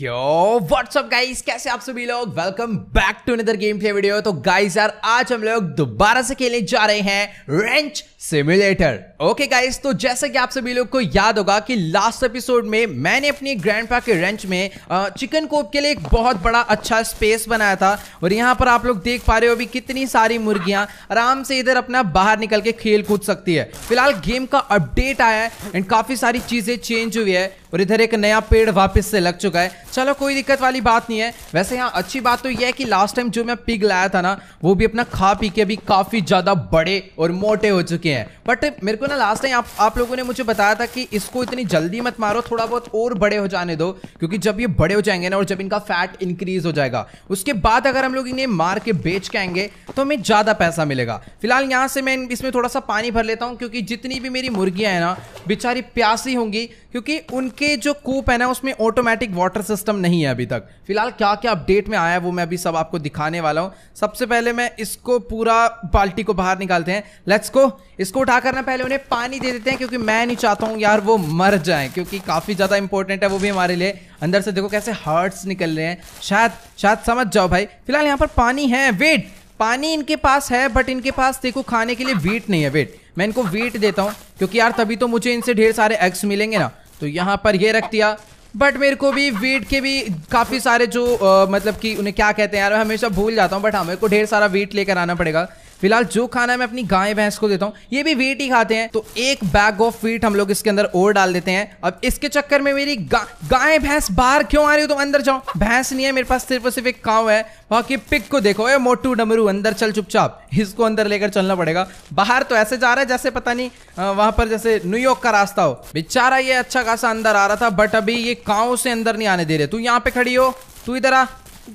यो WhatsApp guys कैसे आप सभी लोग welcome back to another game play video तो गाइस यार आज हम लोग दोबारा से खेलने जा रहे हैं रेंच सिमुलेटर ओके गाइस तो जैसा कि आप सभी लोग को याद होगा कि लास्ट एपिसोड में मैंने अपनी ग्रैंड के रेंच में चिकन कोप के लिए एक बहुत बड़ा अच्छा स्पेस बनाया था और यहाँ पर आप लोग देख पा रहे हो अभी कितनी सारी मुर्गियाँ आराम से इधर अपना बाहर निकल के खेल कूद सकती है फिलहाल गेम का अपडेट आया है एंड काफ़ी सारी चीज़ें चेंज हुई है और इधर एक नया पेड़ वापस से लग चुका है चलो कोई दिक्कत वाली बात नहीं है वैसे यहाँ अच्छी बात तो यह है कि लास्ट टाइम जो मैं पिग लाया था ना वो भी अपना खा पी के अभी काफ़ी ज़्यादा बड़े और मोटे हो चुके हैं बट मेरे को ना लास्ट टाइम आप, आप लोगों ने मुझे बताया था कि इसको इतनी जल्दी मत मारो थोड़ा बहुत और बड़े हो जाने दो क्योंकि जब ये बड़े हो जाएंगे ना और जब इनका फैट इंक्रीज हो जाएगा उसके बाद अगर हम लोग इन्हें मार के बेच के आएंगे तो हमें ज़्यादा पैसा मिलेगा फिलहाल यहाँ से मैं इसमें थोड़ा सा पानी भर लेता हूँ क्योंकि जितनी भी मेरी मुर्गियां हैं ना बेचारी प्यासी होंगी क्योंकि उनके जो कूप है ना उसमें ऑटोमेटिक वाटर वाटर सिस्टम नहीं है अभी तक फिलहाल क्या क्या अपडेट में आया है वो मैं अभी सब आपको दिखाने वाला हूँ सबसे पहले मैं इसको पूरा बाल्टी को बाहर निकालते हैं लेट्स को इसको उठा ना पहले उन्हें पानी दे देते हैं क्योंकि मैं नहीं चाहता हूँ यार वो मर जाए क्योंकि काफ़ी ज़्यादा इंपॉर्टेंट है वो भी हमारे लिए अंदर से देखो कैसे हर्ट्स निकल रहे हैं शायद शायद समझ जाओ भाई फिलहाल यहाँ पर पानी है वेट पानी इनके पास है बट इनके पास देखो खाने के लिए वीट नहीं है वेट मैं इनको वीट देता हूँ क्योंकि यार तभी तो मुझे इनसे ढेर सारे एग्स मिलेंगे ना तो यहाँ पर ये रख दिया बट मेरे को भी वीट के भी काफ़ी सारे जो आ, मतलब कि उन्हें क्या कहते हैं यार मैं हमेशा भूल जाता हूँ बट हमें हाँ, को ढेर सारा वीट लेकर आना पड़ेगा फिलहाल जो खाना मैं अपनी गाय भैंस को देता हूँ ये भी वीट ही खाते हैं तो एक बैग ऑफ वीट हम लोग इसके अंदर और डाल देते हैं अब इसके चक्कर में मेरी गाय भैंस बाहर क्यों आ रही हो तुम तो अंदर जाओ भैंस नहीं है मेरे पास सिर्फ और सिर्फ एक काव है बाकी पिक को देखो ये मोटू डमरू अंदर चल चुपचाप इसको अंदर लेकर चलना पड़ेगा बाहर तो ऐसे जा रहा है जैसे पता नहीं वहां पर जैसे न्यूयॉर्क का रास्ता हो बेचारा ये अच्छा खासा अंदर आ रहा था बट अभी ये काव से अंदर नहीं आने दे रहे तू यहाँ पे खड़ी हो तू इधर आ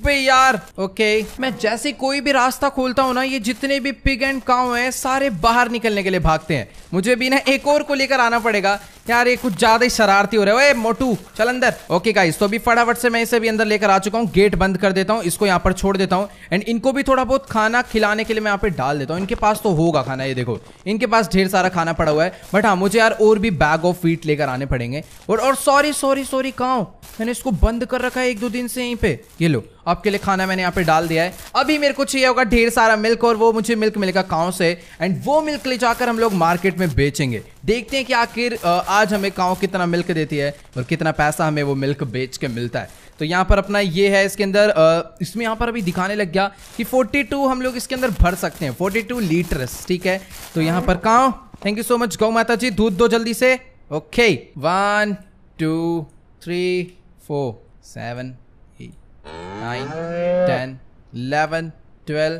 बे यार ओके मैं जैसे कोई भी रास्ता खोलता हूँ ना ये जितने भी पिग एंड काउ हैं सारे बाहर निकलने के लिए भागते हैं मुझे भी ना एक और को लेकर आना पड़ेगा यार ये कुछ ज्यादा ही शरारती हो रहा है मोटू चल अंदर ओके गाइस तो अभी फटाफट से मैं इसे भी अंदर लेकर आ चुका हूँ गेट बंद कर देता हूँ इसको यहाँ पर छोड़ देता हूँ एंड इनको भी थोड़ा बहुत खाना खिलाने के लिए मैं यहाँ पे डाल देता हूँ इनके पास तो होगा खाना ये देखो इनके पास ढेर सारा खाना पड़ा हुआ है बट हाँ मुझे यार और भी बैग ऑफ वीट लेकर आने पड़ेंगे और और सॉरी सॉरी सॉरी कहाँ मैंने इसको बंद कर रखा है एक दो दिन से यहीं पे ये लो आपके लिए खाना मैंने यहाँ पे डाल दिया है अभी मेरे को चाहिए होगा ढेर सारा मिल्क और वो मुझे मिल्क मिलेगा काउ से एंड वो मिल्क ले जाकर हम लोग मार्केट में बेचेंगे देखते हैं कि आखिर आज हमें काओ कितना मिल्क देती है और कितना पैसा हमें वो मिल्क बेच के मिलता है तो यहाँ पर अपना ये है इसके अंदर इसमें यहाँ पर अभी दिखाने लग गया कि 42 हम लोग इसके अंदर भर सकते हैं 42 टू लीटर्स ठीक है तो यहाँ पर cow thank you so much गौ माता जी दूध दो जल्दी से okay one two three four seven eight nine ten eleven twelve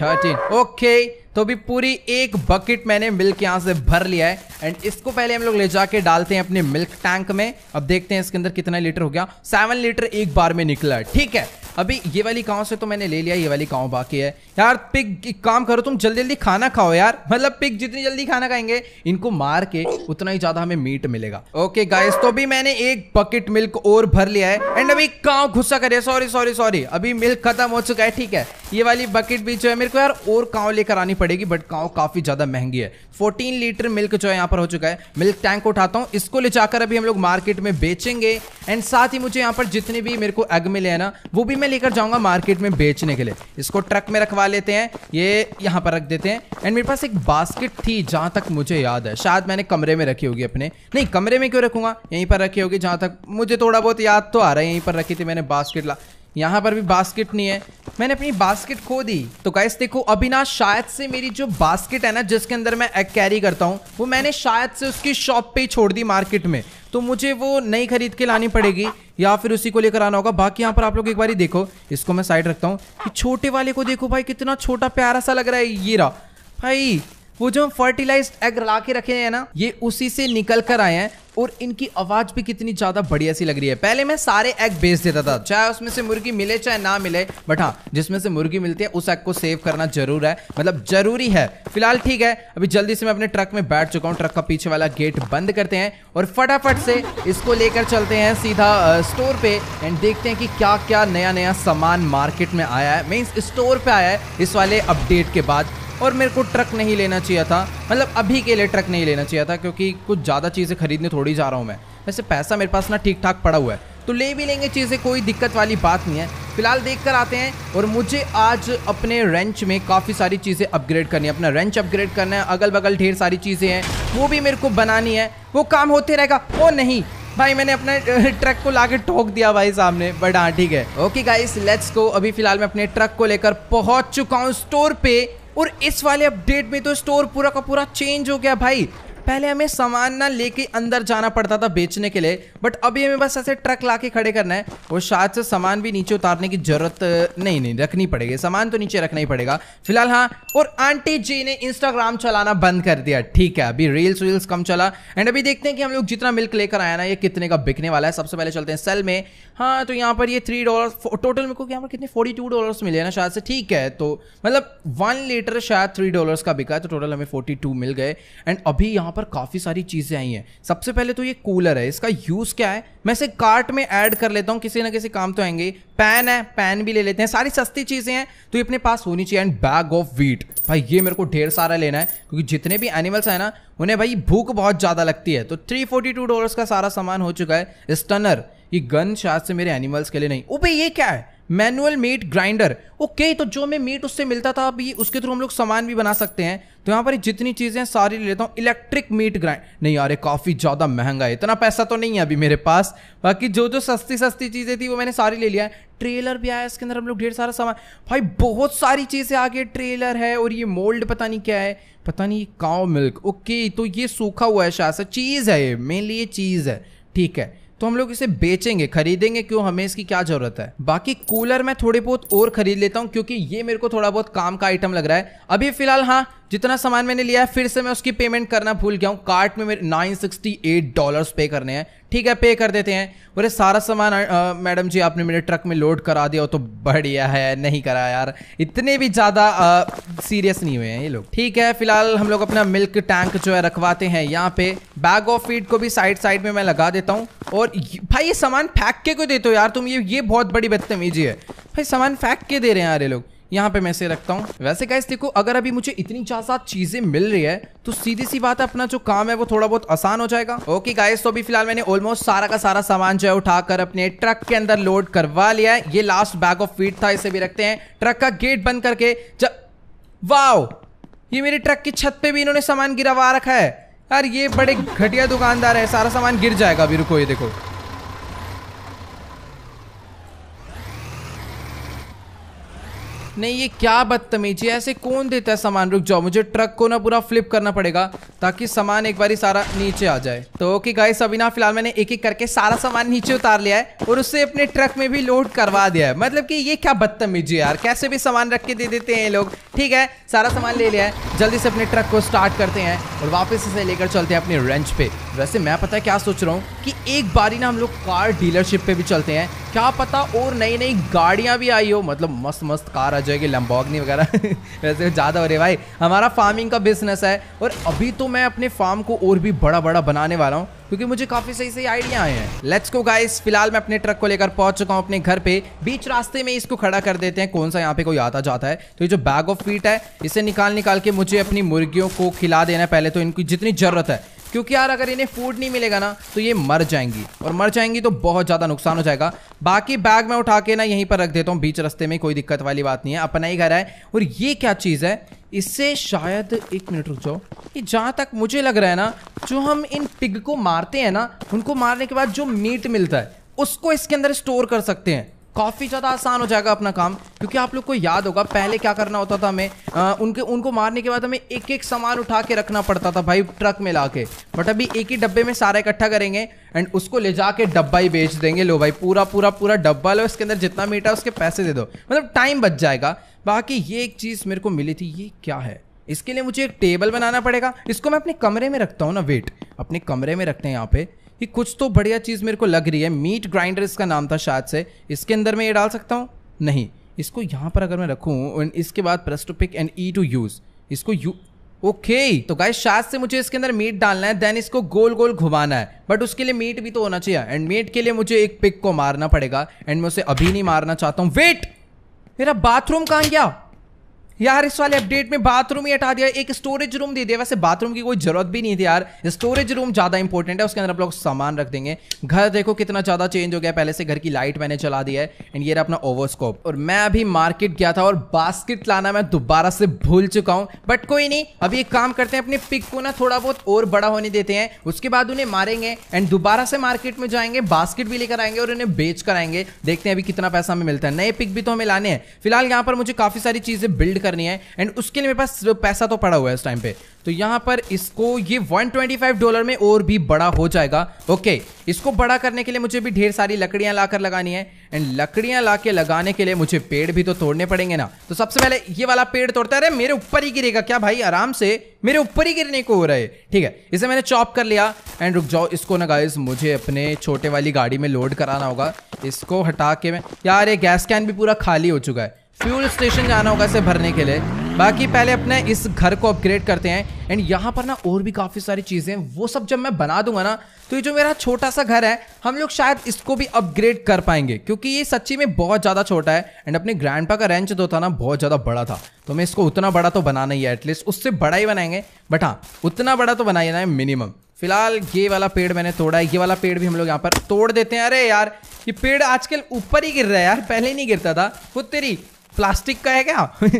thirteen okay तो अभी पूरी एक बकेट मैंने मिल्क यहाँ से भर लिया है एंड इसको पहले हम लोग ले जाके डालते हैं अपने मिल्क टैंक में अब देखते हैं इसके अंदर कितना लीटर हो गया सेवन लीटर एक बार में निकला ठीक है अभी ये वाली गाँव से तो मैंने ले लिया ये वाली गाँव बाकी है यार पिक एक काम करो तुम जल्दी जल्दी खाना खाओ यार मतलब पिक जितनी जल्दी खाना खाएंगे इनको मार के उतना ही ज्यादा हमें मीट मिलेगा ओके गाइस तो अभी मैंने एक बकेट मिल्क और भर लिया है एंड अभी गाँव गुस्सा करे सॉरी सॉरी सॉरी अभी मिल्क खत्म हो चुका है ठीक है ये वाली बकेट भी जो है मेरे को यार और काव लेकर आनी पड़ेगी बट काव काफी ज्यादा महंगी है 14 लीटर मिल्क जो है यहाँ पर हो चुका है मिल्क टैंक उठाता हूँ इसको ले जाकर अभी हम लोग मार्केट में बेचेंगे एंड साथ ही मुझे यहाँ पर जितने भी मेरे को एग मिले हैं ना वो भी मैं लेकर जाऊंगा मार्केट में बेचने के लिए इसको ट्रक में रखवा लेते हैं ये यहाँ पर रख देते हैं एंड मेरे पास एक बास्केट थी जहाँ तक मुझे याद है शायद मैंने कमरे में रखी होगी अपने नहीं कमरे में क्यों रखूंगा यहीं पर रखी होगी जहाँ तक मुझे थोड़ा बहुत याद तो आ रहा है यहीं पर रखी थी मैंने बास्केट ला यहाँ पर भी बास्केट नहीं है मैंने अपनी बास्केट खो दी तो गाइस देखो अभी ना शायद से मेरी जो बास्केट है ना जिसके अंदर मैं एग कैरी करता हूँ वो मैंने शायद से उसकी शॉप पे ही छोड़ दी मार्केट में तो मुझे वो नई खरीद के लानी पड़ेगी या फिर उसी को लेकर आना होगा बाकी यहाँ पर आप लोग एक बार देखो इसको मैं साइड रखता हूँ कि छोटे वाले को देखो भाई कितना छोटा प्यारा सा लग रहा है ये रहा भाई वो जो फर्टिलाइज एग ला के रखे हैं ना ये उसी से निकल कर आए हैं और इनकी आवाज भी कितनी ज्यादा बढ़िया सी लग रही है पहले मैं सारे एग बेच देता था चाहे उसमें से मुर्गी मिले चाहे ना मिले बट हाँ जिसमें से मुर्गी मिलती है उस एग को सेव करना जरूर है मतलब जरूरी है फिलहाल ठीक है अभी जल्दी से मैं अपने ट्रक में बैठ चुका हूँ ट्रक का पीछे वाला गेट बंद करते हैं और फटाफट से इसको लेकर चलते हैं सीधा स्टोर पे एंड देखते हैं कि क्या क्या नया नया सामान मार्केट में आया है मीन्स स्टोर पे आया है इस वाले अपडेट के बाद और मेरे को ट्रक नहीं लेना चाहिए था मतलब अभी के लिए ट्रक नहीं लेना चाहिए था क्योंकि कुछ ज़्यादा चीज़ें खरीदने थोड़ी जा रहा हूँ मैं वैसे पैसा मेरे पास ना ठीक ठाक पड़ा हुआ है तो ले भी लेंगे चीज़ें कोई दिक्कत वाली बात नहीं है फिलहाल देख कर आते हैं और मुझे आज अपने रेंच में काफ़ी सारी चीज़ें अपग्रेड करनी है अपना रेंच अपग्रेड करना है अगल बगल ढेर सारी चीज़ें हैं वो भी मेरे को बनानी है वो काम होते रहेगा वो नहीं भाई मैंने अपने ट्रक को लाके ठोक दिया भाई सामने बट हाँ ठीक है ओके गाइस लेट्स को अभी फिलहाल मैं अपने ट्रक को लेकर पहुंच चुका हूँ स्टोर पे और इस वाले अपडेट में तो स्टोर पूरा का पूरा चेंज हो गया भाई पहले हमें सामान ना लेके अंदर जाना पड़ता था बेचने के लिए बट अभी हमें बस ऐसे ट्रक ला के खड़े करना है और शायद से सामान भी नीचे उतारने की जरूरत नहीं नहीं रखनी पड़ेगी सामान तो नीचे रखना ही पड़ेगा फिलहाल हाँ और आंटी जी ने इंस्टाग्राम चलाना बंद कर दिया ठीक है अभी रील्स वील्स कम चला एंड अभी देखते हैं कि हम लोग जितना मिल्क लेकर आया ना ये कितने का बिकने वाला है सबसे पहले चलते हैं सेल में हाँ तो यहाँ पर ये थ्री डॉलर टोटल मेरे को यहाँ पर कितने फोर्टी टू डॉलर मिले ना शायद से ठीक है तो मतलब वन लीटर शायद थ्री डॉलर का बिका है तो टोटल हमें फोर्टी टू मिल गए एंड अभी यहाँ पर काफ़ी सारी चीज़ें आई हैं सबसे पहले तो ये कूलर है इसका यूज़ क्या है मैं इसे कार्ट में ऐड कर लेता हूँ किसी ना किसी काम तो आएंगे पैन है पैन भी ले लेते हैं सारी सस्ती चीज़ें हैं तो ये अपने पास होनी चाहिए एंड बैग ऑफ वीट भाई ये मेरे को ढेर सारा लेना है क्योंकि जितने भी एनिमल्स हैं ना उन्हें भाई भूख बहुत ज़्यादा लगती है तो थ्री फोर्टी टू डॉलर्स का सारा सामान हो चुका है स्टनर ये गन शायद से मेरे एनिमल्स के लिए नहीं ओ भाई ये क्या है मैनुअल मीट ग्राइंडर ओके तो जो हमें मीट उससे मिलता था अभी उसके थ्रू हम लोग सामान भी बना सकते हैं तो यहाँ पर जितनी चीज़ें हैं सारी ले लेता हूँ इलेक्ट्रिक मीट ग्राइंड नहीं यार ये काफ़ी ज़्यादा महंगा है इतना पैसा तो नहीं है अभी मेरे पास बाकी जो जो सस्ती सस्ती चीज़ें थी वो मैंने सारी ले लिया है ट्रेलर भी आया इसके अंदर हम लोग ढेर सारा सामान भाई बहुत सारी चीज़ें आ गई ट्रेलर है और ये मोल्ड पता नहीं क्या है पता नहीं काव मिल्क ओके तो ये सूखा हुआ है शायद चीज़ है ये मेनली ये चीज़ है ठीक है तो हम लोग इसे बेचेंगे खरीदेंगे क्यों हमें इसकी क्या जरूरत है बाकी कूलर मैं थोड़ी बहुत और खरीद लेता हूँ क्योंकि ये मेरे को थोड़ा बहुत काम का आइटम लग रहा है अभी फिलहाल हाँ जितना सामान मैंने लिया है फिर से मैं उसकी पेमेंट करना भूल गया हूँ कार्ट में मेरे नाइन सिक्सटी एट डॉलर्स पे करने हैं ठीक है पे कर देते हैं बोले सारा सामान मैडम जी आपने मेरे ट्रक में लोड करा दिया तो बढ़िया है नहीं करा यार इतने भी ज़्यादा सीरियस नहीं हुए हैं ये लोग ठीक है फिलहाल हम लोग अपना मिल्क टैंक जो है रखवाते हैं यहाँ पे बैग ऑफ फीड को भी साइड साइड में मैं लगा देता हूँ और भाई ये सामान फेंक के क्यों देते हो यार तुम ये ये बहुत बड़ी बदतमीजी है भाई सामान फेंक के दे रहे हैं यार ये लोग यहाँ पे मैं इसे रखता हूँ वैसे कैसे देखो अगर अभी मुझे इतनी चार सात चीजें मिल रही है तो सीधी सी बात है अपना जो काम है वो थोड़ा बहुत आसान हो जाएगा ओके गाइस तो अभी फिलहाल मैंने ऑलमोस्ट सारा का सारा सामान जो है उठाकर अपने ट्रक के अंदर लोड करवा लिया है ये लास्ट बैग ऑफ फीट था इसे भी रखते हैं ट्रक का गेट बंद करके जब वाओ ये मेरे ट्रक की छत पे भी इन्होंने सामान गिरावा रखा है यार ये बड़े घटिया दुकानदार है सारा सामान गिर जाएगा अभी रुको ये देखो नहीं ये क्या बदतमीजी ऐसे कौन देता है सामान रुक जाओ मुझे ट्रक को ना पूरा फ्लिप करना पड़ेगा ताकि सामान एक बारी सारा नीचे आ जाए तो ओके गाइस अभी ना फिलहाल मैंने एक एक करके सारा सामान नीचे उतार लिया है और उससे अपने ट्रक में भी लोड करवा दिया है मतलब कि ये क्या बदतमीजी यार कैसे भी सामान रख के दे देते हैं लोग ठीक है सारा सामान ले लिया है जल्दी से अपने ट्रक को स्टार्ट करते हैं और वापस इसे लेकर चलते हैं अपने रेंच पे वैसे मैं पता है क्या सोच रहा हूँ कि एक बारी ना हम लोग कार डीलरशिप पे भी चलते हैं क्या पता और नई नई गाड़ियाँ भी आई हो मतलब मस्त मस्त कार आ जाएगी लम्बॉगनी वगैरह वैसे ज़्यादा हो रही भाई हमारा फार्मिंग का बिजनेस है और अभी तो मैं अपने फार्म को और भी बड़ा बड़ा बनाने वाला हूँ क्योंकि मुझे काफी सही सही आइडिया आए हैं लेट्स को गाइस फिलहाल मैं अपने ट्रक को लेकर पहुंच चुका हूं अपने घर पे बीच रास्ते में इसको खड़ा कर देते हैं कौन सा यहाँ पे कोई आता जाता है तो ये जो बैग ऑफ फीट है इसे निकाल निकाल के मुझे अपनी मुर्गियों को खिला देना है पहले तो इनकी जितनी जरूरत है क्योंकि यार अगर इन्हें फूड नहीं मिलेगा ना तो ये मर जाएंगी और मर जाएंगी तो बहुत ज़्यादा नुकसान हो जाएगा बाकी बैग में उठा के ना यहीं पर रख देता हूँ बीच रस्ते में कोई दिक्कत वाली बात नहीं है अपना ही घर है और ये क्या चीज़ है इससे शायद एक मिनट रुक जाओ ये जहाँ तक मुझे लग रहा है ना जो हम इन पिग को मारते हैं ना उनको मारने के बाद जो मीट मिलता है उसको इसके अंदर स्टोर कर सकते हैं काफ़ी ज़्यादा आसान हो जाएगा अपना काम क्योंकि आप लोग को याद होगा पहले क्या करना होता था हमें उनके उनको मारने के बाद हमें एक एक सामान उठा के रखना पड़ता था भाई ट्रक में ला के बट अभी एक ही डब्बे में सारा इकट्ठा करेंगे एंड उसको ले जा के डब्बा ही बेच देंगे लो भाई पूरा पूरा पूरा डब्बा लो इसके अंदर जितना मीठा उसके पैसे दे दो मतलब टाइम बच जाएगा बाकी ये एक चीज़ मेरे को मिली थी ये क्या है इसके लिए मुझे एक टेबल बनाना पड़ेगा इसको मैं अपने कमरे में रखता हूँ ना वेट अपने कमरे में रखते हैं यहाँ पे कि कुछ तो बढ़िया चीज़ मेरे को लग रही है मीट ग्राइंडर इसका नाम था शायद से इसके अंदर मैं ये डाल सकता हूँ नहीं इसको यहाँ पर अगर मैं रखूँ एंड इसके बाद press to pick and E to use इसको यू ओके okay, तो गाय शायद से मुझे इसके अंदर मीट डालना है देन इसको गोल गोल घुमाना है बट उसके लिए मीट भी तो होना चाहिए एंड मीट के लिए मुझे एक पिक को मारना पड़ेगा एंड मैं उसे अभी नहीं मारना चाहता हूँ वेट मेरा बाथरूम कहाँ गया यार इस वाले अपडेट में बाथरूम ही हटा दिया एक स्टोरेज रूम दे दिया वैसे बाथरूम की कोई जरूरत भी नहीं थी यार स्टोरेज रूम ज्यादा इंपॉर्टेंट है उसके अंदर आप लोग सामान रख देंगे घर देखो कितना ज्यादा चेंज हो गया पहले से घर की लाइट मैंने चला दी है एंड ये रहा अपना ओवरस्कोप और मैं अभी मार्केट गया था और बास्केट लाना मैं दोबारा से भूल चुका हूँ बट कोई नहीं अभी एक काम करते हैं अपने पिक को ना थोड़ा बहुत और बड़ा होने देते हैं उसके बाद उन्हें मारेंगे एंड दोबारा से मार्केट में जाएंगे बास्केट भी लेकर आएंगे और उन्हें बेच कर आएंगे देखते हैं अभी कितना पैसा हमें मिलता है नए पिक भी तो हमें लाने हैं फिलहाल यहाँ पर मुझे काफी सारी चीजें बिल्ड करनी है एंड उसके लिए मेरे पास पैसा तो पड़ा हुआ है इस टाइम पे तो यहाँ पर इसको ये 125 डॉलर में और भी बड़ा हो जाएगा ओके इसको बड़ा करने के लिए मुझे भी ढेर सारी लकड़ियाँ लाकर लगानी है एंड लकड़ियाँ ला लगाने के लिए मुझे पेड़ भी तो तोड़ने पड़ेंगे ना तो सबसे पहले ये वाला पेड़ तोड़ता है मेरे ऊपर ही गिरेगा क्या भाई आराम से मेरे ऊपर ही गिरने को हो रहा है ठीक है इसे मैंने चॉप कर लिया एंड रुक जाओ इसको ना गाइज मुझे अपने छोटे वाली गाड़ी में लोड कराना होगा इसको हटा के मैं यार ये गैस कैन भी पूरा खाली हो चुका है फ्यूल स्टेशन जाना होगा इसे भरने के लिए बाकी पहले अपने इस घर को अपग्रेड करते हैं एंड यहाँ पर ना और भी काफ़ी सारी चीज़ें वो सब जब मैं बना दूंगा ना तो ये जो मेरा छोटा सा घर है हम लोग शायद इसको भी अपग्रेड कर पाएंगे क्योंकि ये सच्ची में बहुत ज़्यादा छोटा है एंड अपने ग्रैंडपा का रेंच जो था ना बहुत ज़्यादा बड़ा था तो मैं इसको उतना बड़ा तो बनाना ही है एटलीस्ट उससे बड़ा ही बनाएंगे बट हाँ उतना बड़ा तो बनाइए है मिनिमम फिलहाल ये वाला पेड़ मैंने तोड़ा है ये वाला पेड़ भी हम लोग यहाँ पर तोड़ देते हैं अरे यार ये पेड़ आजकल ऊपर ही गिर रहा है यार पहले ही नहीं गिरता था वो तेरी प्लास्टिक का है क्या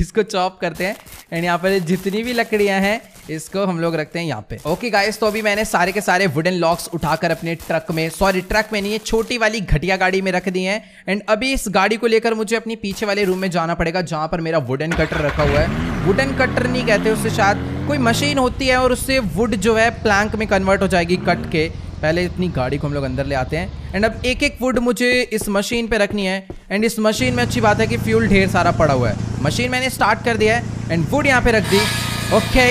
इसको चॉप करते हैं एंड यहाँ पर जितनी भी लकड़ियाँ हैं इसको हम लोग रखते हैं यहाँ पे ओके गाइस तो अभी मैंने सारे के सारे वुडन लॉक्स उठाकर अपने ट्रक में सॉरी ट्रक में नहीं है छोटी वाली घटिया गाड़ी में रख दी है एंड अभी इस गाड़ी को लेकर मुझे अपने पीछे वाले रूम में जाना पड़ेगा जहाँ पर मेरा वुडन कटर रखा हुआ है वुडन कटर नहीं कहते उससे शायद कोई मशीन होती है और उससे वुड जो है प्लैंक में कन्वर्ट हो जाएगी कट के पहले अपनी गाड़ी को हम लोग अंदर ले आते हैं एंड अब एक एक फूड मुझे इस मशीन पे रखनी है एंड इस मशीन में अच्छी बात है कि फ्यूल ढेर सारा पड़ा हुआ है मशीन मैंने स्टार्ट कर दिया है एंड वुड यहाँ पे रख दी ओके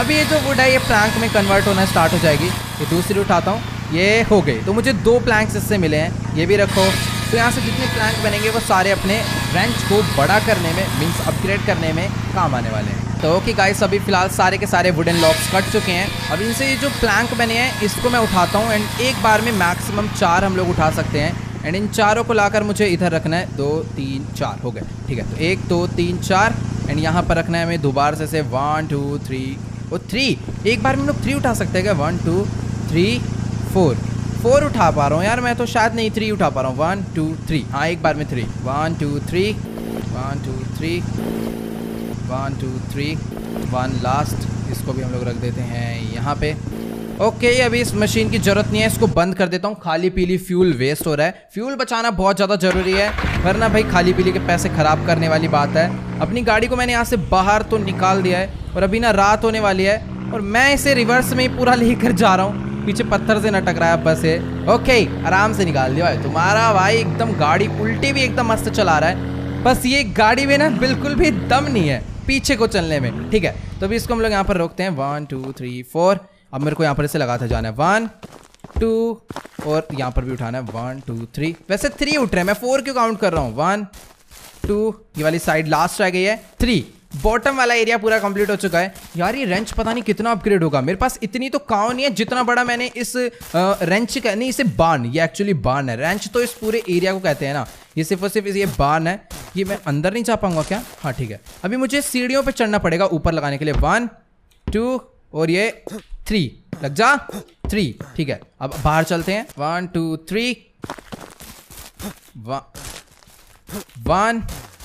अभी ये जो वुड है ये प्लैंक में कन्वर्ट होना स्टार्ट हो जाएगी ये दूसरी उठाता हूँ ये हो गई तो मुझे दो प्लैंक्स इससे मिले हैं ये भी रखो तो यहाँ से जितने प्लैंक बनेंगे वो सारे अपने रेंच को बड़ा करने में मीन्स अपग्रेड करने में काम आने वाले हैं तो ओके गाइस अभी फ़िलहाल सारे के सारे वुडन लॉक्स कट चुके हैं अब इनसे ये जो प्लैंक बने हैं इसको मैं उठाता हूँ एंड एक बार में मैक्सिमम चार हम लोग उठा सकते हैं एंड इन चारों को लाकर मुझे इधर रखना है दो तीन चार हो गए ठीक है तो एक दो तीन चार एंड यहाँ पर रखना है हमें दोबारा से से वन टू थ्री और थ्री एक बार में लोग थ्री उठा सकते हैं क्या one two three four four उठा पा रहा हूँ यार मैं तो शायद नहीं थ्री उठा पा रहा हूँ वन टू थ्री हाँ एक बार में three one two three one two three one two three one last इसको भी हम लोग रख देते हैं यहाँ पे ओके okay, अभी इस मशीन की जरूरत नहीं है इसको बंद कर देता हूँ खाली पीली फ्यूल वेस्ट हो रहा है फ्यूल बचाना बहुत ज़्यादा ज़रूरी है वरना भाई खाली पीली के पैसे ख़राब करने वाली बात है अपनी गाड़ी को मैंने यहाँ से बाहर तो निकाल दिया है और अभी ना रात होने वाली है और मैं इसे रिवर्स में ही पूरा लेकर जा रहा हूँ पीछे पत्थर से ना टकराया बस है ओके आराम से निकाल दिया भाई तुम्हारा भाई एकदम गाड़ी उल्टी भी एकदम मस्त चला रहा है बस ये गाड़ी में ना बिल्कुल भी दम नहीं है पीछे को चलने में ठीक है तो अभी इसको हम लोग यहाँ पर रोकते हैं वन टू थ्री फोर अब मेरे को यहाँ पर इसे लगाते जाना है वन टू और यहाँ पर भी उठाना है वन टू थ्री वैसे थ्री उठ रहे हैं मैं फोर क्यों काउंट कर रहा हूँ वन टू ये वाली साइड लास्ट रह गई है थ्री बॉटम वाला एरिया पूरा कंप्लीट हो चुका है यार ये रेंच पता नहीं कितना अपग्रेड होगा मेरे पास इतनी तो काव नहीं है जितना बड़ा मैंने इस रेंच का नहीं इसे बान ये एक्चुअली बान है रेंच तो इस पूरे एरिया को कहते हैं ना ये सिर्फ और सिर्फ ये बान है ये मैं अंदर नहीं जा पाऊंगा क्या हाँ ठीक है अभी मुझे सीढ़ियों पर चढ़ना पड़ेगा ऊपर लगाने के लिए वन टू और ये थ्री लग जा थ्री ठीक है अब बाहर चलते हैं one two three one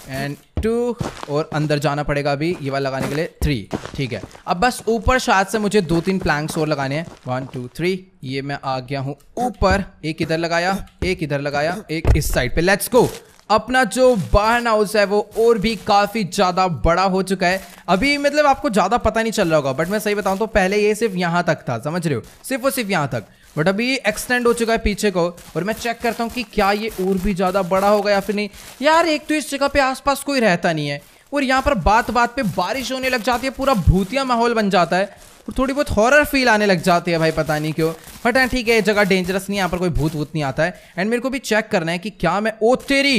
and two और अंदर जाना पड़ेगा अभी ये वाला लगाने के लिए थ्री ठीक है अब बस ऊपर शायद से मुझे दो तीन प्लैंक्स और लगाने हैं वन टू थ्री ये मैं आ गया हूँ ऊपर एक इधर लगाया एक इधर लगाया एक इस साइड पे लेट्स गो अपना जो बार्न हाउस है वो और भी काफ़ी ज़्यादा बड़ा हो चुका है अभी मतलब आपको ज़्यादा पता नहीं चल रहा होगा बट मैं सही बताऊं तो पहले ये सिर्फ यहाँ तक था समझ रहे हो सिर्फ और सिर्फ यहाँ तक बट अभी एक्सटेंड हो चुका है पीछे को और मैं चेक करता हूँ कि क्या ये और भी ज़्यादा बड़ा होगा या फिर नहीं यार एक तो इस जगह पे आसपास कोई रहता नहीं है और यहाँ पर बात बात पे बारिश होने लग जाती है पूरा भूतिया माहौल बन जाता है और थोड़ी बहुत हॉरर फील आने लग जाती है भाई पता नहीं क्यों बट हाँ ठीक है ये जगह डेंजरस नहीं यहाँ पर कोई भूत वूत नहीं आता है एंड मेरे को भी चेक करना है कि क्या मैं ओ तेरी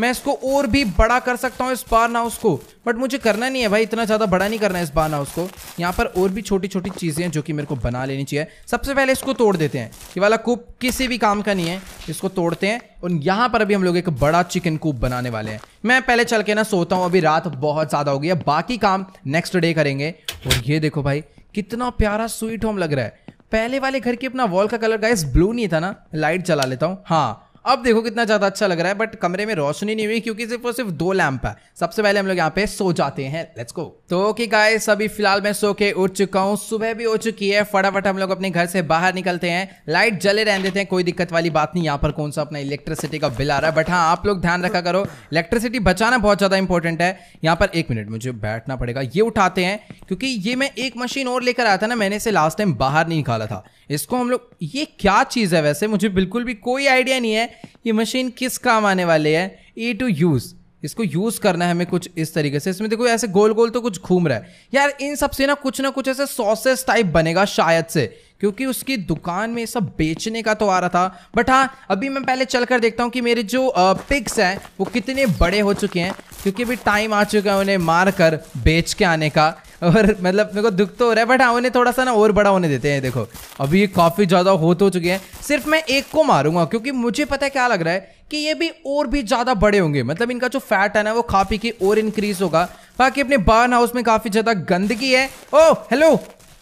मैं इसको और भी बड़ा कर सकता हूँ इस बार हाउस को बट मुझे करना नहीं है भाई इतना ज़्यादा बड़ा नहीं करना है इस बार हाउस को यहाँ पर और भी छोटी छोटी चीज़ें हैं जो कि मेरे को बना लेनी चाहिए सबसे पहले इसको तोड़ देते हैं ये वाला कूप किसी भी काम का नहीं है इसको तोड़ते हैं और यहाँ पर अभी हम लोग एक बड़ा चिकन कूप बनाने वाले हैं मैं पहले चल के ना सोता हूँ अभी रात बहुत ज़्यादा हो गई है बाकी काम नेक्स्ट डे करेंगे और ये देखो भाई कितना प्यारा स्वीट होम लग रहा है पहले वाले घर की अपना वॉल का कलर गाइस ब्लू नहीं था ना लाइट चला लेता हूँ हाँ अब देखो कितना ज़्यादा अच्छा लग रहा है बट कमरे में रोशनी नहीं हुई क्योंकि सिर्फ और सिर्फ दो लैंप है सबसे पहले हम लोग यहाँ पे सो जाते हैं लेट्स गो तो ओके गाइस अभी फिलहाल मैं सो के उठ चुका हूँ सुबह भी हो चुकी है फटाफट हम लोग अपने घर से बाहर निकलते हैं लाइट जले रहने देते हैं कोई दिक्कत वाली बात नहीं यहाँ पर कौन सा अपना इलेक्ट्रिसिटी का बिल आ रहा है बट हाँ आप लोग ध्यान रखा करो इलेक्ट्रिसिटी बचाना बहुत ज़्यादा इंपॉर्टेंट है यहाँ पर एक मिनट मुझे बैठना पड़ेगा ये उठाते हैं क्योंकि ये मैं एक मशीन और लेकर आया था ना मैंने इसे लास्ट टाइम बाहर नहीं निकाला था इसको हम लोग ये क्या चीज़ है वैसे मुझे बिल्कुल भी कोई आइडिया नहीं है ये मशीन किस काम आने वाली है ए टू यूज़ इसको यूज़ करना है हमें कुछ इस तरीके से इसमें देखो ऐसे गोल गोल तो कुछ घूम रहा है यार इन सबसे ना कुछ ना कुछ ऐसे सॉसेस टाइप बनेगा शायद से क्योंकि उसकी दुकान में सब बेचने का तो आ रहा था बट हाँ अभी मैं पहले चल कर देखता हूँ कि मेरे जो पिक्स हैं वो कितने बड़े हो चुके हैं क्योंकि अभी टाइम आ चुका है उन्हें मार कर बेच के आने का और मतलब मेरे को दुख तो हो रहा है बट हाँ उन्हें थोड़ा सा ना और बड़ा होने देते हैं देखो अभी ये काफ़ी ज़्यादा हो तो चुके हैं सिर्फ मैं एक को मारूंगा क्योंकि मुझे पता है क्या लग रहा है कि ये भी और भी ज़्यादा बड़े होंगे मतलब इनका जो फैट है ना वो काफ़ी की और इंक्रीज होगा बाकी अपने बर्न हाउस में काफ़ी ज़्यादा गंदगी है ओ हेलो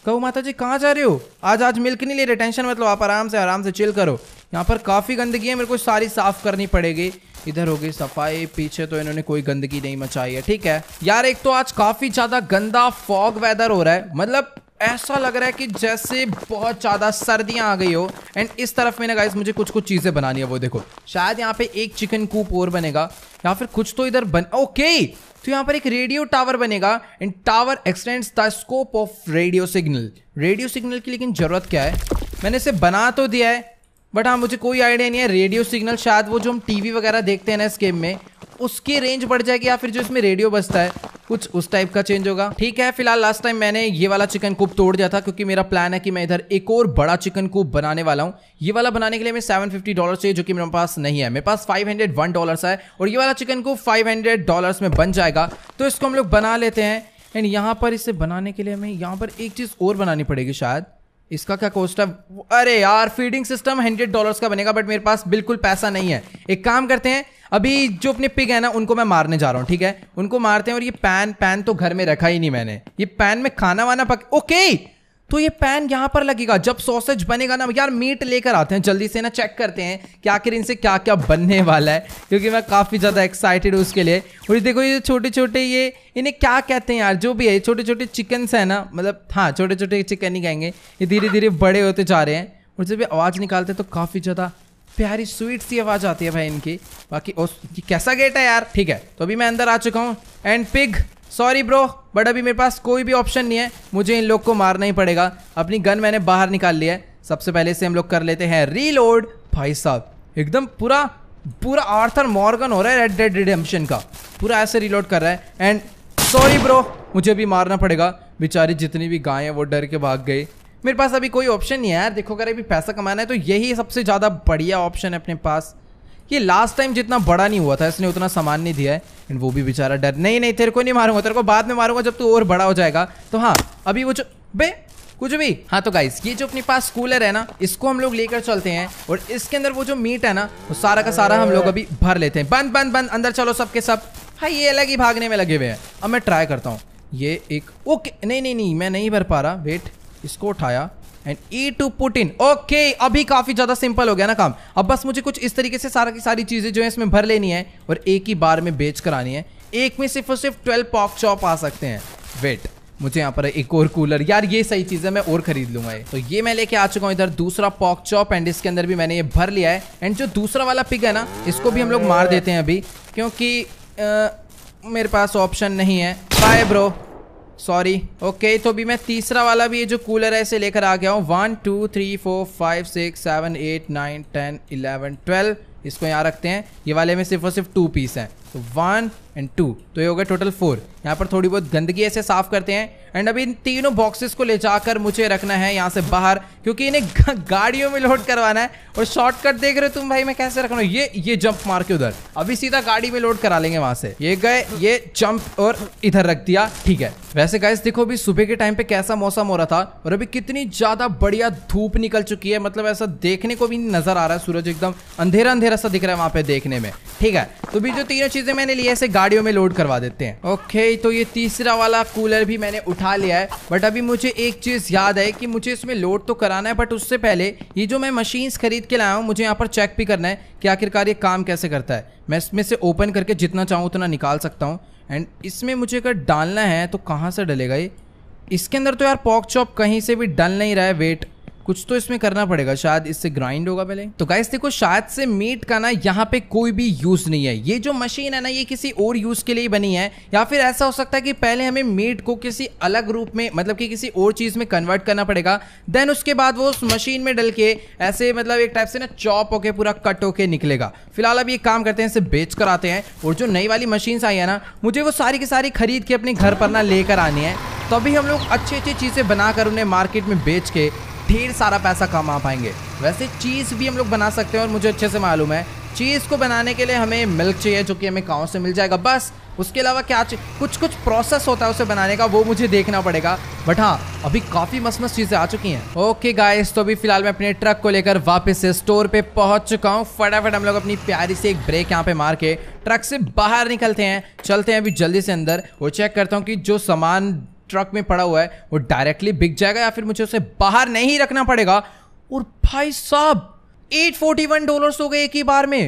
कहू माता जी कहाँ जा रहे हो आज आज मिल्क नहीं ले रहे टेंशन मतलब आप आराम से आराम से चिल करो यहाँ पर काफ़ी गंदगी है मेरे को सारी साफ़ करनी पड़ेगी इधर होगी सफाई पीछे तो इन्होंने कोई गंदगी नहीं मचाई है ठीक है यार एक तो आज काफ़ी ज़्यादा गंदा फॉग वेदर हो रहा है मतलब ऐसा लग रहा है कि जैसे बहुत ज़्यादा सर्दियाँ आ गई हो एंड इस तरफ मैंने गाइस मुझे कुछ कुछ चीज़ें बनानी है वो देखो शायद यहाँ पे एक चिकन कूप और बनेगा या फिर कुछ तो इधर बन ओके तो यहाँ पर एक रेडियो टावर बनेगा and tower extends the scope of radio signal radio signal की लेकिन ज़रूरत क्या है मैंने इसे बना तो दिया है बट हाँ मुझे कोई आइडिया नहीं है रेडियो सिग्नल शायद वो जो हम टीवी वगैरह देखते हैं ना इस गेम में उसकी रेंज बढ़ जाएगी या फिर जो इसमें रेडियो बचता है कुछ उस टाइप का चेंज होगा ठीक है फिलहाल लास्ट टाइम मैंने ये वाला चिकन कूप तोड़ दिया था क्योंकि मेरा प्लान है कि मैं इधर एक और बड़ा चिकन कूप बनाने वाला हूँ ये वाला बनाने के लिए मैं सेवन फिफ्टी डॉलर चाहिए जो कि मेरे पास नहीं है मेरे पास फाइव हंड्रेड वन डॉलर्स है और ये वाला chicken coop five hundred dollars में बन जाएगा तो इसको हम लोग बना लेते हैं एंड यहाँ पर इसे बनाने के लिए हमें यहाँ पर एक चीज़ और बनानी पड़ेगी शायद इसका क्या कॉस्ट है अरे यार फीडिंग सिस्टम हंड्रेड डॉलर्स का बनेगा बट मेरे पास बिल्कुल पैसा नहीं है एक काम करते हैं अभी जो अपने पिग है ना उनको मैं मारने जा रहा हूँ ठीक है उनको मारते हैं और ये पैन पैन तो घर में रखा ही नहीं मैंने ये पैन में खाना वाना पक ओके तो ये पैन यहाँ पर लगेगा जब सॉसेज बनेगा ना यार मीट लेकर आते हैं जल्दी से ना चेक करते हैं कि आखिर इनसे क्या क्या बनने वाला है क्योंकि मैं काफ़ी ज़्यादा एक्साइटेड हूँ उसके लिए और देखो ये छोटे छोटे ये इन्हें क्या कहते हैं यार जो भी है छोटे छोटे चिकन्स हैं ना मतलब हाँ छोटे छोटे चिकन ही कहेंगे ये धीरे धीरे बड़े होते जा रहे हैं और जब ये आवाज़ निकालते हैं तो काफ़ी ज़्यादा प्यारी स्वीट सी आवाज़ आती है भाई इनकी बाकी ओ, कैसा गेट है यार ठीक है तो अभी मैं अंदर आ चुका हूँ and pig sorry bro but अभी मेरे पास कोई भी ऑप्शन नहीं है मुझे इन लोग को मारना ही पड़ेगा अपनी गन मैंने बाहर निकाल लिया है सबसे पहले से हम लोग कर लेते हैं रीलोड भाई साहब एकदम पूरा पूरा आर्थर मॉर्गन हो रहा है रेड डेड रिडेम्पशन का पूरा ऐसे रीलोड कर रहा है एंड सॉरी ब्रो मुझे अभी मारना पड़ेगा बेचारी जितनी भी गायें वो डर के भाग गई मेरे पास अभी कोई ऑप्शन नहीं है यार देखो अगर अभी पैसा कमाना है तो यही सबसे ज़्यादा बढ़िया ऑप्शन है अपने पास ये लास्ट टाइम जितना बड़ा नहीं हुआ था इसने उतना सामान नहीं दिया है वो भी बेचारा डर नहीं नहीं तेरे को नहीं मारूंगा तेरे को बाद में मारूंगा जब तू और बड़ा हो जाएगा तो हाँ अभी वो जो बे कुछ भी हाँ तो गाइस ये जो अपने पास कूलर है ना इसको हम लोग लेकर चलते हैं और इसके अंदर वो जो मीट है ना वो सारा का सारा हम लोग अभी भर लेते हैं बंद बंद बंद अंदर चलो सबके सब हाँ ये अलग ही भागने में लगे हुए हैं अब मैं ट्राई करता हूँ ये एक ओके नहीं नहीं नहीं मैं नहीं भर पा रहा वेट इसको उठाया and E to put in okay अभी काफी ज्यादा सिंपल हो गया ना काम अब बस मुझे कुछ इस तरीके से सारा की सारी चीजें जो है इसमें भर लेनी है और एक ही बार में बेच कर आनी है एक में सिर्फ और सिर्फ ट्वेल्व पॉप चॉप आ सकते हैं वेट मुझे यहाँ पर एक और कूलर यार ये सही चीज है मैं और खरीद लूंगा ये तो ये मैं लेके आ चुका हूँ इधर दूसरा पॉक चॉप एंड इसके अंदर भी मैंने ये भर लिया है एंड जो दूसरा वाला पिग है ना इसको भी हम लोग मार देते हैं अभी क्योंकि आ, मेरे पास ऑप्शन नहीं है बाय ब्रो सॉरी ओके तो भी मैं तीसरा वाला भी ये जो कूलर है इसे लेकर आ गया हूँ one two three four five six seven eight nine ten eleven twelve इसको यहाँ रखते हैं ये वाले में सिर्फ और सिर्फ टू पीस हैं तो वन एंड टू तो ये हो गया टोटल फोर यहाँ पर थोड़ी बहुत गंदगी ऐसे साफ करते हैं एंड अभी इन तीनों बॉक्सेस को ले जाकर मुझे रखना है यहाँ से बाहर क्योंकि इन्हें गाड़ियों में लोड करवाना है और शॉर्टकट देख रहे हो तुम भाई मैं कैसे रखना ये ये जंप मार के उधर अभी सीधा गाड़ी में लोड करा लेंगे वहां से ये गए ये जंप और इधर रख दिया ठीक है वैसे गाइस देखो अभी सुबह के टाइम पे कैसा मौसम हो रहा था और अभी कितनी ज्यादा बढ़िया धूप निकल चुकी है मतलब ऐसा देखने को भी नजर आ रहा है सूरज एकदम अंधेरा अंधेरा सा दिख रहा है वहां पे देखने में ठीक है तो भी जो तीनों चीजें मैंने लिए ऐसे गाड़ी गाड़ियों में लोड करवा देते हैं ओके तो ये तीसरा वाला कूलर भी मैंने उठा लिया है बट अभी मुझे एक चीज याद है कि मुझे इसमें लोड तो कराना है बट उससे पहले ये जो मैं मशीन खरीद के लाया हूँ मुझे यहाँ पर चेक भी करना है कि आखिरकार ये काम कैसे करता है मैं इसमें से ओपन करके जितना चाहूँ उतना निकाल सकता हूँ एंड इसमें मुझे अगर डालना है तो कहाँ से डलेगा ये इसके अंदर तो यार पॉक चॉप कहीं से भी डल नहीं रहा है वेट कुछ तो इसमें करना पड़ेगा शायद इससे ग्राइंड होगा पहले तो गाइस देखो शायद से मीट का ना यहाँ पे कोई भी यूज नहीं है ये जो मशीन है ना ये किसी और यूज के लिए बनी है या फिर ऐसा हो सकता है कि पहले हमें मीट को किसी अलग रूप में मतलब कि किसी और चीज में कन्वर्ट करना पड़ेगा देन उसके बाद वो उस मशीन में डल के ऐसे मतलब एक टाइप से ना चॉप होके पूरा कट होके निकलेगा फिलहाल अब ये काम करते हैं इसे बेच कर आते हैं और जो नई वाली मशीन आई है ना मुझे वो सारी की सारी खरीद के अपने घर पर ना लेकर आनी है तभी तो हम लोग अच्छी अच्छी चीज़ें बनाकर उन्हें मार्केट में बेच के ढेर सारा पैसा कमा पाएंगे वैसे चीज़ भी हम लोग बना सकते हैं और मुझे अच्छे से मालूम है चीज़ को बनाने के लिए हमें मिल्क चाहिए जो कि हमें गाँव से मिल जाएगा बस उसके अलावा क्या कुछ कुछ प्रोसेस होता है उसे बनाने का वो मुझे देखना पड़ेगा बट हाँ अभी काफ़ी मस्त मस्त चीज़ें आ चुकी हैं ओके गाइस तो अभी फिलहाल मैं अपने ट्रक को लेकर वापस से स्टोर पे पहुंच चुका हूँ फटाफट हम लोग अपनी प्यारी से एक ब्रेक यहाँ पे मार के ट्रक से बाहर निकलते हैं चलते हैं अभी जल्दी से अंदर वो चेक करता हूँ कि जो सामान ट्रक में पड़ा हुआ है वो डायरेक्टली बिक जाएगा या फिर मुझे उसे बाहर नहीं रखना पड़ेगा और भाई साहब 841 फोर्टी वन डॉलर्स हो गए एक ही बार में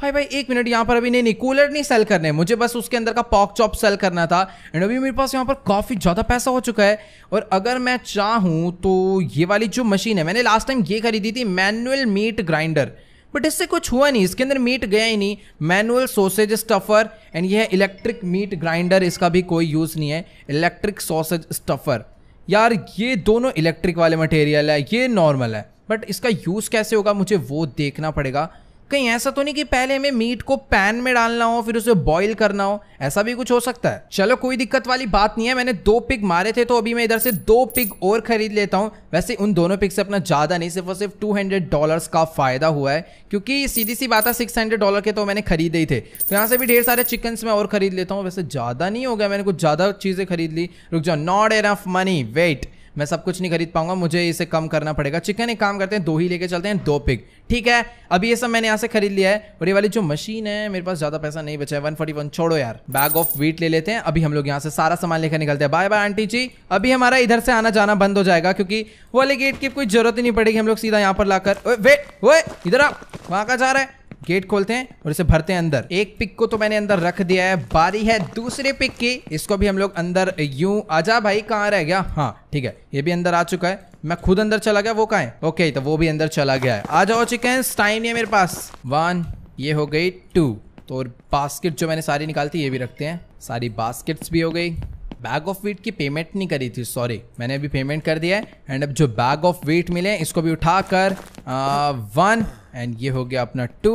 भाई भाई एक मिनट यहाँ पर अभी नहीं नहीं कूलर नहीं सेल करने मुझे बस उसके अंदर का पॉक चॉप सेल करना था एंड अभी मेरे पास यहाँ पर काफ़ी ज़्यादा पैसा हो चुका है और अगर मैं चाहूँ तो ये वाली जो मशीन है मैंने लास्ट टाइम ये खरीदी थी मैनुअल मीट ग्राइंडर बट इससे कुछ हुआ नहीं इसके अंदर मीट गया ही नहीं मैनुअल सोसेज स्टफर एंड यह इलेक्ट्रिक मीट ग्राइंडर इसका भी कोई यूज़ नहीं है इलेक्ट्रिक सोसेज स्टफर यार ये दोनों इलेक्ट्रिक वाले मटेरियल है ये नॉर्मल है बट इसका यूज़ कैसे होगा मुझे वो देखना पड़ेगा कहीं ऐसा तो नहीं कि पहले हमें मीट को पैन में डालना हो फिर उसे बॉईल करना हो ऐसा भी कुछ हो सकता है चलो कोई दिक्कत वाली बात नहीं है मैंने दो पिग मारे थे तो अभी मैं इधर से दो पिग और खरीद लेता हूँ वैसे उन दोनों पिग से अपना ज़्यादा नहीं सिर्फ और सिर्फ टू हंड्रेड डॉलर का फ़ायदा हुआ है क्योंकि सीधी सी बात है सिक्स हंड्रेड डॉलर के तो मैंने खरीदे ही थे तो यहाँ से भी ढेर सारे चिकन्स मैं और खरीद लेता हूँ वैसे ज़्यादा नहीं हो गया मैंने कुछ ज़्यादा चीज़ें खरीद ली रुक जाओ नॉट एनफ मनी वेट मैं सब कुछ नहीं खरीद पाऊंगा मुझे इसे कम करना पड़ेगा चिकन एक काम करते हैं दो ही लेके चलते हैं दो पिग ठीक है अभी ये सब मैंने यहाँ से खरीद लिया है और ये वाली जो मशीन है मेरे पास ज्यादा पैसा नहीं बचा है वन छोड़ो यार बैग ऑफ वीट ले लेते हैं अभी हम लोग यहाँ से सारा सामान लेकर निकलते हैं बाय बाय आंटी जी अभी हमारा इधर से आना जाना बंद हो जाएगा क्योंकि वाले गेट की कोई जरूरत ही नहीं पड़ेगी हम लोग सीधा यहाँ पर लाकर वे वे इधर आप वहाँ का जा रहा है गेट खोलते हैं और इसे भरते हैं अंदर एक पिक को तो मैंने अंदर रख दिया है बारी है दूसरे पिक की इसको भी हम लोग अंदर यू आजा भाई कहाँ रह गया हाँ ठीक है ये भी अंदर आ चुका है मैं खुद अंदर चला गया वो कहा है ओके तो वो भी अंदर चला गया है आ जाओ चिकन टाइम है मेरे पास वन ये हो गई टू तो और बास्केट जो मैंने सारी निकालती ये भी रखते हैं सारी बास्केट्स भी हो गई बैग ऑफ वेट की पेमेंट नहीं करी थी सॉरी मैंने अभी पेमेंट कर दिया है एंड अब जो बैग ऑफ वेट मिले इसको भी उठा कर वन एंड ये हो गया अपना टू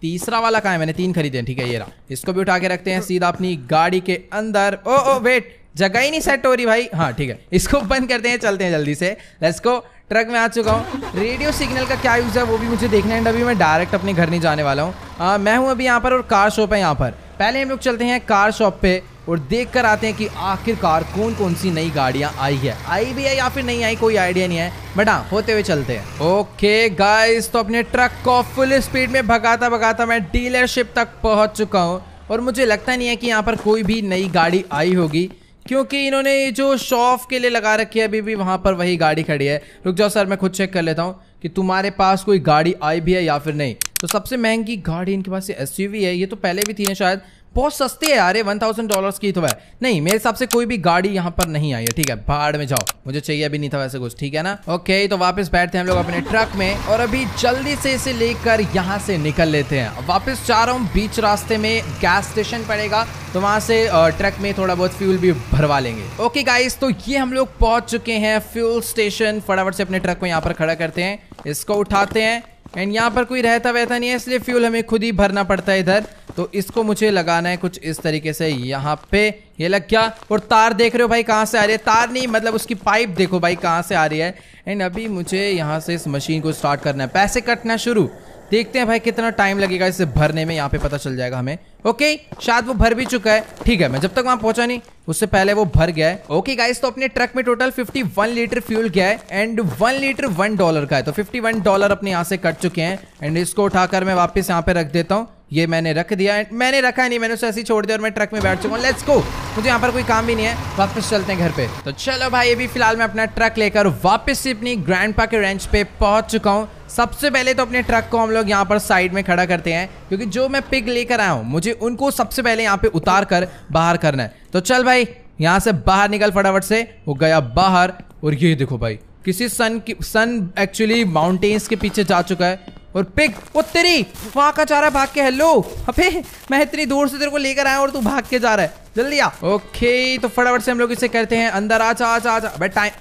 तीसरा वाला कहा है मैंने तीन खरीदे ठीक है ये रहा इसको भी उठा के रखते हैं सीधा अपनी गाड़ी के अंदर ओ ओ वेट जगह ही नहीं सेट हो रही भाई हाँ ठीक है इसको बंद करते हैं चलते हैं जल्दी से लेट्स गो ट्रक में आ चुका हूँ रेडियो सिग्नल का क्या यूज़ है वो भी मुझे देखना है एंड अभी मैं डायरेक्ट अपने घर नहीं जाने वाला हूँ मैं हूँ अभी यहाँ पर और कार शॉप है यहाँ पर पहले हम लोग चलते हैं कार शॉप पे और देख कर आते हैं कि आखिरकार कौन कौन सी नई गाड़ियां आई है आई भी है या फिर नहीं आई कोई आइडिया नहीं है बट हाँ होते हुए चलते हैं ओके गाइस तो अपने ट्रक को फुल स्पीड में भगाता भगाता मैं डीलरशिप तक पहुंच चुका हूँ और मुझे लगता नहीं है कि यहाँ पर कोई भी नई गाड़ी आई होगी क्योंकि इन्होंने जो शॉफ के लिए लगा रखी है अभी भी वहाँ पर वही गाड़ी खड़ी है रुक जाओ सर मैं खुद चेक कर लेता हूँ कि तुम्हारे पास कोई गाड़ी आई भी है या फिर नहीं तो सबसे महंगी गाड़ी इनके पास एस है ये तो पहले भी थी ना शायद बहुत सस्ते है अरे वन थाउजेंड डॉलर की तो है नहीं मेरे हिसाब से कोई भी गाड़ी यहाँ पर नहीं आई है ठीक है भाड़ में जाओ मुझे चाहिए अभी नहीं था वैसे कुछ ठीक है ना ओके तो वापस बैठते हैं हम लोग अपने ट्रक में और अभी जल्दी से इसे लेकर यहाँ से निकल लेते हैं वापस जा रहा हूँ बीच रास्ते में गैस स्टेशन पड़ेगा तो वहां से ट्रक में थोड़ा बहुत फ्यूल भी भरवा लेंगे ओके गाइस तो ये हम लोग पहुंच चुके हैं फ्यूल स्टेशन फटाफट से अपने ट्रक को यहाँ पर खड़ा करते हैं इसको उठाते हैं एंड यहाँ पर कोई रहता वहता नहीं है इसलिए फ्यूल हमें खुद ही भरना पड़ता है इधर तो इसको मुझे लगाना है कुछ इस तरीके से यहाँ पे ये लग गया और तार देख रहे हो भाई कहाँ से आ रही है तार नहीं मतलब उसकी पाइप देखो भाई कहाँ से आ रही है एंड अभी मुझे यहाँ से इस मशीन को स्टार्ट करना है पैसे कटना शुरू देखते हैं भाई कितना टाइम लगेगा इसे भरने में यहाँ पे पता चल जाएगा हमें ओके शायद वो भर भी चुका है ठीक है मैं जब तक वहां पहुंचा नहीं उससे पहले वो भर गया है ओके गाइस तो अपने ट्रक में टोटल 51 लीटर फ्यूल गया है एंड 1 लीटर 1 डॉलर का है तो 51 डॉलर अपने यहां से कट चुके हैं एंड इसको उठाकर मैं वापस यहां पे रख देता हूँ ये मैंने रख दिया मैंने रखा नहीं मैंने उसे ऐसे ही छोड़ दिया और मैं ट्रक में बैठ चुका हूँ लेट्स गो मुझे यहाँ पर कोई काम भी नहीं है वापस चलते हैं घर पे तो चलो भाई अभी फिलहाल मैं अपना ट्रक लेकर वापस से अपनी ग्रैंड पा के रेंच पे पहुंच चुका हूँ सबसे पहले तो अपने ट्रक को हम लोग यहाँ पर साइड में खड़ा करते हैं क्योंकि जो मैं पिक लेकर आया हूँ मुझे मुझे उनको सबसे पहले यहाँ पे उतार कर बाहर करना है तो चल भाई यहाँ से बाहर निकल फटाफट से वो गया बाहर और ये देखो भाई किसी सन की सन एक्चुअली माउंटेन्स के पीछे जा चुका है और पिक वो तेरी वहां का चारा भाग के हेलो अबे मैं इतनी दूर से तेरे को लेकर आया और तू भाग के जा रहा है जल्दी आ ओके तो फटाफट से हम लोग इसे करते हैं अंदर आ चा आ चा आ जा। टाइम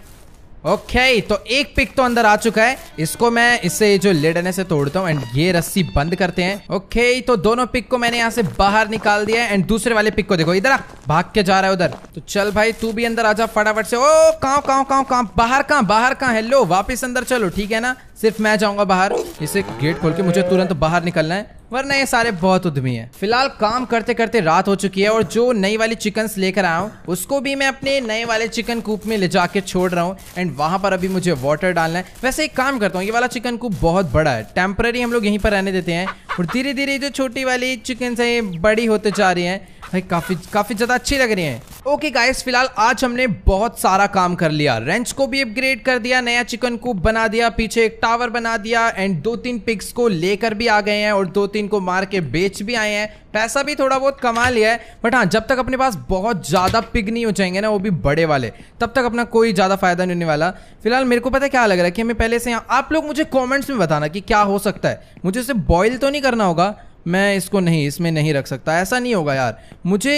ओके okay, तो एक पिक तो अंदर आ चुका है इसको मैं इससे जो लेडने से तोड़ता हूँ एंड ये रस्सी बंद करते हैं ओके okay, तो दोनों पिक को मैंने यहाँ से बाहर निकाल दिया है एंड दूसरे वाले पिक को देखो इधर आ भाग के जा रहा है उधर तो चल भाई तू भी अंदर आ जा फटाफट से ओ कहा बाहर कहाँ बाहर कहाँ हेलो वापिस अंदर चलो ठीक है ना सिर्फ मैं जाऊंगा बाहर इसे गेट खोल के मुझे तुरंत बाहर निकलना है वरना ये सारे बहुत उद्यमी हैं फिलहाल काम करते करते रात हो चुकी है और जो नई वाली चिकन लेकर आया हूँ उसको भी मैं अपने नए वाले चिकन कूप में ले जाके छोड़ रहा हूँ एंड वहां पर अभी मुझे वाटर डालना है वैसे एक काम करता हूँ ये वाला चिकन कूप बहुत बड़ा है टेम्पररी हम लोग यहीं पर रहने देते हैं और धीरे धीरे जो छोटी वाली चिकन है बड़ी होते जा रही है भाई काफी काफी ज्यादा अच्छी लग रही हैं ओके गाइस फिलहाल आज हमने बहुत सारा काम कर लिया रेंच को भी अपग्रेड कर दिया नया चिकन कूप बना दिया पीछे एक टावर बना दिया एंड दो तीन पिक्स को लेकर भी आ गए हैं और दो तीन को मार के बेच भी आए हैं पैसा भी थोड़ा बहुत कमा लिया है बट हाँ जब तक अपने पास बहुत ज्यादा पिग नहीं हो जाएंगे ना वो भी बड़े वाले तब तक अपना कोई ज्यादा फायदा नहीं होने वाला फिलहाल मेरे को पता है क्या लग रहा है कि हमें पहले से यहाँ आप लोग मुझे कॉमेंट्स में बताना कि क्या हो सकता है मुझे उसे बॉयल तो नहीं करना होगा मैं इसको नहीं इसमें नहीं रख सकता ऐसा नहीं होगा यार मुझे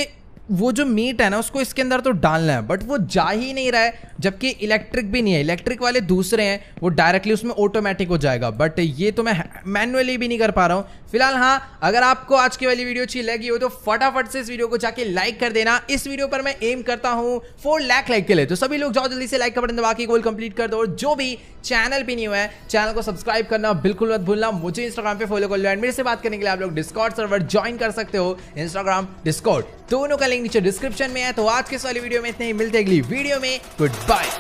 वो जो मीट है ना उसको इसके अंदर तो डालना है बट वो जा ही नहीं रहा है जबकि इलेक्ट्रिक भी नहीं है इलेक्ट्रिक वाले दूसरे हैं वो डायरेक्टली उसमें ऑटोमेटिक हो जाएगा बट ये तो मैं मैनुअली भी नहीं कर पा रहा हूँ फिलहाल हाँ अगर आपको आज की वाली वीडियो अच्छी लगी हो तो फटाफट से इस वीडियो को जाके लाइक कर देना इस वीडियो पर मैं एम करता हूँ फोर लैक लाइक के लिए तो सभी लोग जाओ जल्दी से लाइक का बटन दबा के गोल कंप्लीट कर दो और जो भी चैनल भी न्यू है चैनल को सब्सक्राइब करना बिल्कुल मत भूलना मुझे इंस्टाग्राम पे फॉलो कर लो एंड मेरे से बात करने के लिए आप लोग डिस्कॉर्ड सर्वर ज्वाइन कर सकते हो इंस्टाग्राम डिस्कॉर्ड दोनों का लिंक नीचे डिस्क्रिप्शन में है तो आज के इस वाली वीडियो में इतने ही मिलते अगली वीडियो में गुड बाय